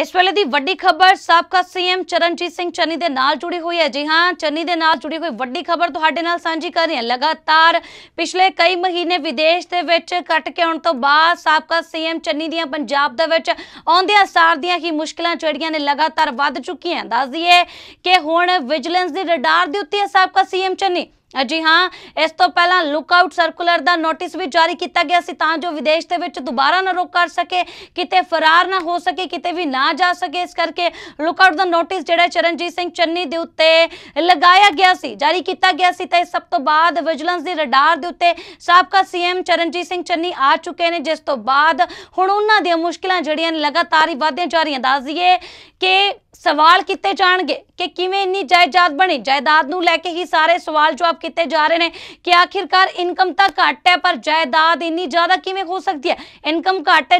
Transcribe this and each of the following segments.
ਇਸ ਵੇਲੇ ਦੀ ਵੱਡੀ ਖਬਰ ਸਾਬਕਾ ਸੀਐਮ ਚਰਨਜੀਤ ਸਿੰਘ ਚੰਨੀ ਦੇ ਨਾਲ ਜੁੜੀ ਹੋਈ ਹੈ ਜੀ ਹਾਂ ਚੰਨੀ ਦੇ ਨਾਲ ਜੁੜੀ ਹੋਈ ਵੱਡੀ ਖਬਰ ਤੁਹਾਡੇ ਨਾਲ ਸਾਂਝੀ ਕਰ ਰਹੀ ਹਾਂ ਲਗਾਤਾਰ ਪਿਛਲੇ ਕਈ ਮਹੀਨੇ ਵਿਦੇਸ਼ ਦੇ ਵਿੱਚ ਕੱਟ ਕੇ ਆਉਣ ਤੋਂ ਬਾਅਦ ਸਾਬਕਾ ਸੀਐਮ ਚੰਨੀ ਦੀਆਂ ਪੰਜਾਬ ਦੇ ਵਿੱਚ ਆਉਂਦਿਆਂ ਸਾਰ ਦੀਆਂ ਹੀ ਮੁਸ਼ਕਲਾਂ ਜਿਹੜੀਆਂ ਨੇ ਲਗਾਤਾਰ ਵੱਧ ਚੁੱਕੀਆਂ ਦੱਸ ਦਈਏ ਕਿ ਹੁਣ ਵਿਜੀਲੈਂਸ ਦੀ ਰਡਾਰ ਦੇ ਉੱਤੇ ਸਾਬਕਾ ਸੀਐਮ ਚੰਨੀ ਜੀ ਹਾਂ ਇਸ ਤੋਂ ਪਹਿਲਾਂ ਲੁੱਕਆਊਟ ਸਰਕੂਲਰ ਦਾ ਨੋਟਿਸ ਵੀ ਜਾਰੀ ਕੀਤਾ ਗਿਆ ਸੀ ਤਾਂ ਜੋ ਵਿਦੇਸ਼ ਦੇ ਵਿੱਚ ਦੁਬਾਰਾ ਨਾ ਰੋਕ ਕਰ ਸਕੇ ਕਿਤੇ ਫਰਾਰ ਨਾ ਹੋ ਸਕੇ ਕਿਤੇ ਵੀ ਨਾ ਜਾ ਸਕੇ ਇਸ ਕਰਕੇ ਲੁੱਕਆਊਟ ਦਾ ਨੋਟਿਸ ਜਿਹੜਾ ਚਰਨਜੀਤ ਸਿੰਘ ਚੰਨੀ ਦੇ ਉੱਤੇ ਲਗਾਇਆ ਗਿਆ ਸੀ ਜਾਰੀ ਕੀਤਾ ਗਿਆ ਸੀ ਤਾਂ ਇਸ ਸਭ ਤੋਂ ਬਾਅਦ ਵਿਜੀਲੈਂਸ ਦੀ ਰਡਾਰ ਦੇ ਉੱਤੇ ਸਾਬਕਾ ਸੀਐਮ ਚਰਨਜੀਤ ਸਿੰਘ ਚੰਨੀ ਆ ਚੁੱਕੇ ਨੇ ਜਿਸ ਤੋਂ ਬਾਅਦ ਹੁਣ ਉਹਨਾਂ ਦੀਆਂ ਮੁਸ਼ਕਲਾਂ ਜਿਹੜੀਆਂ ਲਗਾਤਾਰ ਹੀ ਵਧਦੀਆਂ ਜਾ ਰਹੀਆਂ ਦੱਸ ਦਈਏ ਕਿ ਸਵਾਲ ਕੀਤੇ ਜਾਣਗੇ ਕਿ ਕਿਵੇਂ ਇੰਨੀ ਜਾਇਦਾਦ ਬਣੀ ਜਾਇਦਾਦ ਨੂੰ ਲੈ ਕੇ ਹੀ ਸਾਰੇ ਸਵਾਲ ਜਵਾਬ ਕੀਤੇ ਜਾ ਰਹੇ ਨੇ ਕਿ ਆਖਿਰਕਾਰ ਇਨਕਮ ਤਾਂ ਘੱਟ ਹੈ ਪਰ ਜਾਇਦਾਦ ਇੰਨੀ ਜ਼ਿਆਦਾ ਕਿਵੇਂ ਹੋ ਸਕਦੀ ਹੈ ਇਨਕਮ ਘੱਟ ਹੈ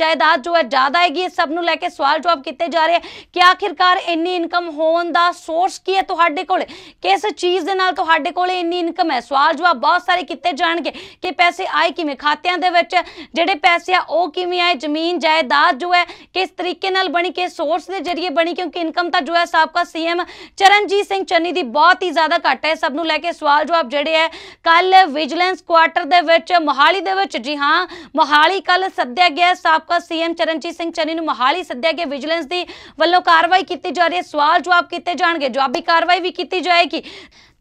ਜਾਇਦਾਦ ਜੋ ਹੈ ਜ਼ਿਆਦਾ ਹੈਗੀ ਇਹ ਸਭ ਨੂੰ ਲੈ ਕੇ ਸਵਾਲ ਜਵਾਬ ਕੀਤੇ ਜਾ ਰਹੇ ਕਿ ਆਖਿਰਕਾਰ ਇੰਨੀ ਇਨਕਮ ਹੋਣ ਦਾ ਸੋਰਸ ਕੀ ਹੈ ਤੁਹਾਡੇ ਕੋਲ ਕਿਸ ਚੀਜ਼ ਦੇ ਨਾਲ ਤੁਹਾਡੇ ਕੋਲ ਇੰਨੀ ਇਨਕਮ ਹੈ ਸਵਾਲ ਜਵਾਬ ਬਹੁਤ ਸਾਰੇ ਕੀਤੇ ਜਾਣਗੇ ਕਿ ਪੈਸੇ ਆਏ ਕਿਵੇਂ ਖਾਤਿਆਂ ਦੇ ਵਿੱਚ ਜਿਹੜੇ ਪੈਸੇ ਆ ਉਹ ਕਿਵੇਂ ਆਏ ਜ਼ਮੀਨ ਜਾਇਦਾਦ ਜੋ ਹੈ ਕਿਸ ਤਰੀਕੇ ਨਾਲ ਬਣੀ ਕਿਸ ਸੋਰਸ ਦੇ ਜ਼ਰੀਏ लिए ਬਣੀ ਕਿਉਂਕਿ ਇਨਕਮ ਤਾਂ ਜੋ ਹੈ ਸਾਬਕਾ ਸੀਐਮ ਚਰਨਜੀਤ ਸਿੰਘ ਚੰਨੀ ਦੀ ਬਹੁਤ ਹੀ ਜ਼ਿਆਦਾ ਘੱਟ ਹੈ ਸਭ ਨੂੰ ਲੈ ਕੇ ਸਵਾਲ ਜਵਾਬ ਜਿਹੜੇ ਹੈ ਕੱਲ ਵਿਜੀਲੈਂਸ ਕੁਆਟਰ ਦੇ ਵਿੱਚ ਮੋਹਾਲੀ ਦੇ ਵਿੱਚ ਜੀ ਹਾਂ ਮੋਹਾਲੀ ਕੱਲ ਸੱਦਿਆ ਗਿਆ ਸਾਬਕਾ ਸੀਐਮ ਚਰਨਜੀਤ ਸਿੰਘ ਚੰਨੀ ਨੂੰ ਮੋਹਾਲੀ ਸੱਦਿਆ ਗਿਆ ਵਿਜੀਲੈਂਸ ਦੀ ਵੱਲੋਂ ਕਾਰਵਾਈ ਕੀਤੀ ਜਾ ਰਹੀ ਹੈ ਸਵਾਲ ਜਵਾਬ ਕੀਤੇ ਜਾਣਗੇ ਜਵਾਬੀ ਕਾਰਵਾਈ ਵੀ ਕੀਤੀ ਜਾਏਗੀ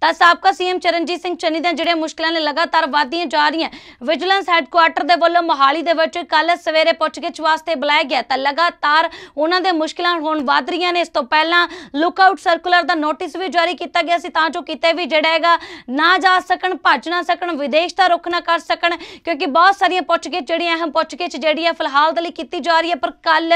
ਤਾਂ ਸਾਬਕਾ ਸੀਐਮ ਚਰਨਜੀਤ ਸਿੰਘ ਚੰਨੀ ਦੇ ਜਿਹੜੇ ਮੁਸ਼ਕਲਾਂ ਨੇ ਲਗਾਤਾਰ ਵਧਦੀਆਂ ਜਾ ਰਹੀਆਂ ਵਿਜੀਲੈਂਸ ਹੈੱਡਕੁਆਰਟਰ ਦੇ ਵੱਲੋਂ ਮੋਹਾਲੀ ਦੇ ਵਿੱਚ ਕੱਲ ਸਵੇਰੇ ਪੁੱਛਗਿੱਛ ਵਾਸਤੇ ਬੁਲਾਇਆ ਗਿਆ ਤਾਂ ਲਗਾਤਾਰ ਉਹਨਾਂ ਦੇ ਮੁਸ਼ਕਲਾਂ ਹੁਣ ਵਧ ਰਹੀਆਂ ਨੇ ਇਸ ਤੋਂ ਪਹਿਲਾਂ ਲੁੱਕਆਊਟ ਸਰਕੂਲਰ ਦਾ ਨੋਟਿਸ ਵੀ ਜਾਰੀ ਕੀਤਾ ਗਿਆ ਸੀ ਤਾਂ ਜੋ ਕਿਤੇ ਵੀ ਜਿਹੜਾ ਹੈਗਾ ਨਾ ਜਾ ਸਕਣ ਭੱਜ ਨਾ ਸਕਣ ਵਿਦੇਸ਼ ਦਾ ਰੁਖ ਨਾ ਕਰ ਸਕਣ ਕਿਉਂਕਿ ਬਹੁਤ ਸਾਰੀਆਂ ਪੁੱਛਗਿੱਛ ਜਿਹੜੀਆਂ ਅਹਿਮ ਪੁੱਛਗਿੱਛ ਜਿਹੜੀ ਹੈ ਫਿਲਹਾਲ ਦੇ ਲਈ ਕੀਤੀ ਜਾ ਰਹੀ ਹੈ ਪਰ ਕੱਲ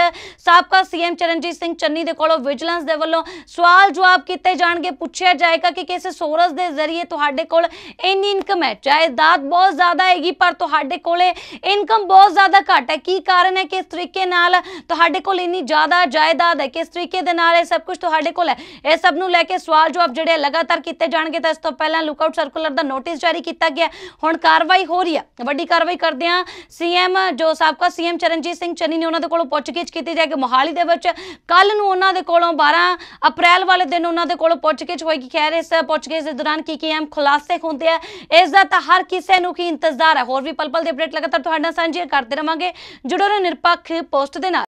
ਸਾਬਕਾ ਸੀਐਮ ਚਰਨਜੀਤ ਸਿੰਘ ਚੰਨੀ ਦੇ ਕੋਲੋਂ ਵਿਜੀਲੈਂਸ ਦੇ ਵੱਲੋਂ ਸਵਾਲ ਜਵਾਬ ਕੀਤੇ ਜਾਣਗੇ ਪੁੱਛਿਆ ਜਾਏਗਾ ਕਿ ਕਿਸੇ ਸੋਰਸ ਦੇ ਜ਼ਰੀਏ ਤੁਹਾਡੇ ਕੋਲ ਇੰਨੀ ਇਨਕਮ ਹੈ ਚਾਹੇ ਦਾਤ ਬਹੁਤ ਜ਼ਿਆਦਾ ਹੈਗੀ ਪਰ ਤੁਹਾਡੇ ਕੋਲੇ ਇਨਕਮ ਬਹੁਤ ਜ਼ਿਆਦਾ ਘੱਟ ਹੈ ਕੀ ਕਾਰਨ ਹੈ ਕਿ ਇਸ ਤਰੀਕੇ ਨਾਲ ਤੁਹਾਡੇ ਕੋਲ ਇੰਨੀ ਜ਼ਿਆਦਾ ਜਾਇਦਾਦ ਹੈ ਕਿਸ ਤਰੀਕੇ ਦੇ ਨਾਲ ਇਹ ਸਭ ਕੁਝ ਤੁਹਾਡੇ ਕੋਲ ਹੈ ਇਹ ਸਭ ਨੂੰ ਲੈ ਕੇ ਸਵਾਲ ਜਵਾਬ ਜਿਹੜੇ ਲਗਾਤਾਰ ਕੀਤੇ ਜਾਣਗੇ ਤਾਂ ਇਸ ਤੋਂ ਪਹਿਲਾਂ ਲੁਕਆਊਟ ਸਰਕੂਲਰ ਦਾ ਨੋਟਿਸ ਜਾਰੀ ਕੀਤਾ ਗਿਆ ਹੁਣ ਕਾਰਵਾਈ ਹੋ ਰਹੀ ਹੈ ਵੱਡੀ ਕਾਰਵਾਈ ਕਰਦੇ ਆ ਸੀਐਮ ਜੋ ਸਾਬਕਾ ਸੀਐਮ ਚਰਨਜੀਤ ਸਿੰਘ ਚੰਨੀ ਨੇ ਉਹਨਾਂ ਦੇ ਕੋਲੋਂ ਪੁੱਛਗਿੱਛ ਕੀਤੀ ਜਾਏਗੀ ਮੋਹਾਲੀ ਦੇ ਵਿੱਚ ਕੱਲ ਨੂੰ ਉਹਨਾਂ ਦੇ ਕੋਲੋਂ 12 ਅਪ੍ਰੈਲ ਵਾਲੇ ਦਿਨ ਉਹਨਾਂ ਦੇ ਕੋਲੋਂ ਪੁੱਛਗਿੱਛ ਹੋਏਗੀ ਖੈਰ ਇਸ ਪੁੱਛਗਿੱਛ ਇਸ ਦੇ ਦੌਰਾਨ ਕੀ ਕੀ ਅਹਿਮ ਖੁਲਾਸੇ ਹੁੰਦੇ ਆ ਇਸ ਦਾ ਤਾਂ ਹਰ ਕਿਸੇ ਨੂੰ ਕੀ ਇੰਤਜ਼ਾਰ ਹੈ ਹੋਰ ਵੀ ਪਲ ਪਲ ਦੇ ਅਪਡੇਟ ਲਗਾਤਾਰ ਤੁਹਾਡੇ ਨਾਲ ਸਾਂਝੇ ਕਰਦੇ ਰਵਾਂਗੇ ਜੁੜੋ ਨਿਰਪੱਖ ਪੋਸਟ ਦੇ ਨਾਲ